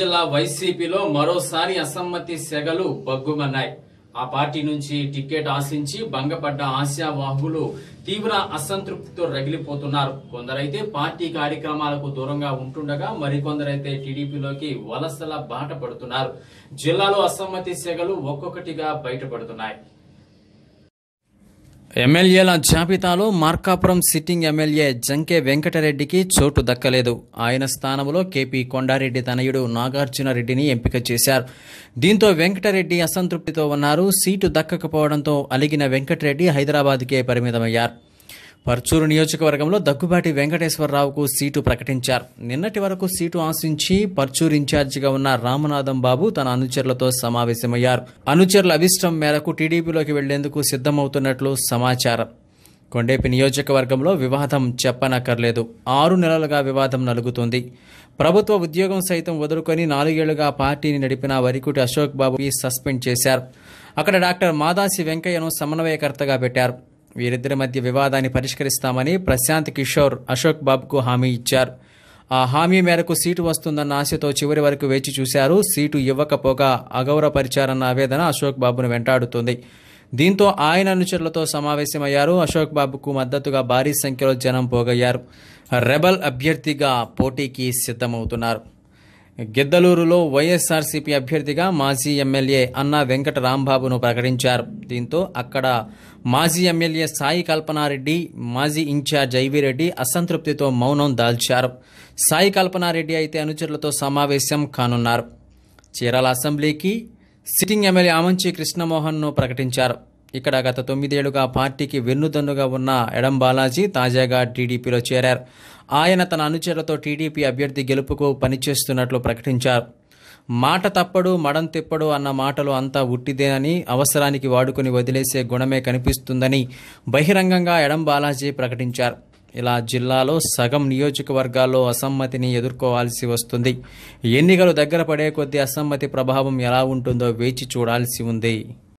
జిల్లా వైసీపీలో మరోసారి అసమ్మతి సెగలు బగ్గుమన్నాయి ఆ పార్టీ నుంచి టికెట్ ఆశించి భంగపడ్డ ఆశావాహులు తీవ్ర అసంతృప్తితో రగిలిపోతున్నారు కొందరైతే పార్టీ కార్యక్రమాలకు దూరంగా ఉంటుండగా మరికొందరైతే టీడీపీలోకి వలసల బాట పడుతున్నారు జిల్లాలో అసమ్మతి సెగలు ఒక్కొక్కటిగా బయటపడుతున్నాయి ఎమ్మెల్యేల జాబితాలో మార్కాపురం సిట్టింగ్ ఎమ్మెల్యే జంకే వెంకటరెడ్డికి చోటు దక్కలేదు ఆయన స్థానంలో కేపీ కొండారెడ్డి తనయుడు నాగార్జునరెడ్డిని ఎంపిక చేశారు దీంతో వెంకటరెడ్డి అసంతృప్తితో ఉన్నారు సీటు దక్కకపోవడంతో అలిగిన వెంకటరెడ్డి హైదరాబాద్కే పరిమితమయ్యారు పర్చూరు నియోజకవర్గంలో దగ్గుబాటి వెంకటేశ్వరరావుకు సీటు ప్రకటించారు నిన్నటి వరకు సీటు ఆశించి పర్చూరు ఇన్ఛార్జిగా ఉన్న రామనాథం బాబు తన అనుచరులతో సమావేశమయ్యారు అనుచరుల అభిష్టం మేరకు టీడీపీలోకి వెళ్లేందుకు సిద్ధమవుతున్నట్లు సమాచారం కొండేపి నియోజకవర్గంలో వివాదం చెప్పనక్కర్లేదు ఆరు నెలలుగా వివాదం నలుగుతుంది ప్రభుత్వ ఉద్యోగం సైతం వదులుకొని నాలుగేళ్లుగా పార్టీని నడిపిన వరికుటి అశోక్ బాబుకి సస్పెండ్ చేశారు అక్కడ డాక్టర్ మాదాసి వెంకయ్యను సమన్వయకర్తగా పెట్టారు వీరిద్దరి మధ్య వివాదాన్ని పరిష్కరిస్తామని ప్రశాంత్ కిషోర్ అశోక్ బాబుకు హామీ ఇచ్చారు ఆ హామీ మేరకు సీటు వస్తుందన్న ఆశతో చివరి వరకు వేచి చూశారు సీటు ఇవ్వకపోగా అగౌరవపరిచారన్న ఆవేదన అశోక్ బాబును వెంటాడుతుంది దీంతో ఆయన అనుచరులతో సమావేశమయ్యారు అశోక్ బాబుకు మద్దతుగా భారీ సంఖ్యలో జనం పోగయ్యారు రెబల్ అభ్యర్థిగా పోటీకి సిద్ధమవుతున్నారు గిద్దలూరులో వైఎస్ఆర్సీపీ అభ్యర్థిగా మాజీ ఎమ్మెల్యే అన్నా వెంకట రాంబాబును ప్రకటించారు దీంతో అక్కడ మాజీ ఎమ్మెల్యే సాయి కల్పనారెడ్డి మాజీ ఇన్ఛార్జ్ ఐవిరెడ్డి అసంతృప్తితో మౌనం దాల్చారు సాయి కల్పనారెడ్డి అయితే అనుచరులతో సమావేశం కానున్నారు చీరాల అసెంబ్లీకి సిట్టింగ్ ఎమ్మెల్యే ఆమంచి కృష్ణమోహన్ను ప్రకటించారు ఇక్కడ గత తొమ్మిదేళ్లుగా పార్టీకి వెన్నుదన్నుగా ఉన్న ఎడం బాలాజీ తాజాగా టీడీపీలో చేరారు ఆయన తన అనుచరులతో టీడీపీ అభ్యర్థి గెలుపుకు పనిచేస్తున్నట్లు ప్రకటించారు మాట తప్పడు మడం తిప్పడు అన్న మాటలు అంతా ఉట్టిదేనని అవసరానికి వాడుకుని వదిలేసే గుణమే కనిపిస్తుందని బహిరంగంగా ఎడం బాలాజీ ప్రకటించారు ఇలా జిల్లాలో సగం నియోజకవర్గాల్లో అసమ్మతిని ఎదుర్కోవాల్సి వస్తుంది ఎన్నికలు దగ్గర పడే కొద్దీ అసమ్మతి ప్రభావం ఎలా ఉంటుందో వేచి చూడాల్సి ఉంది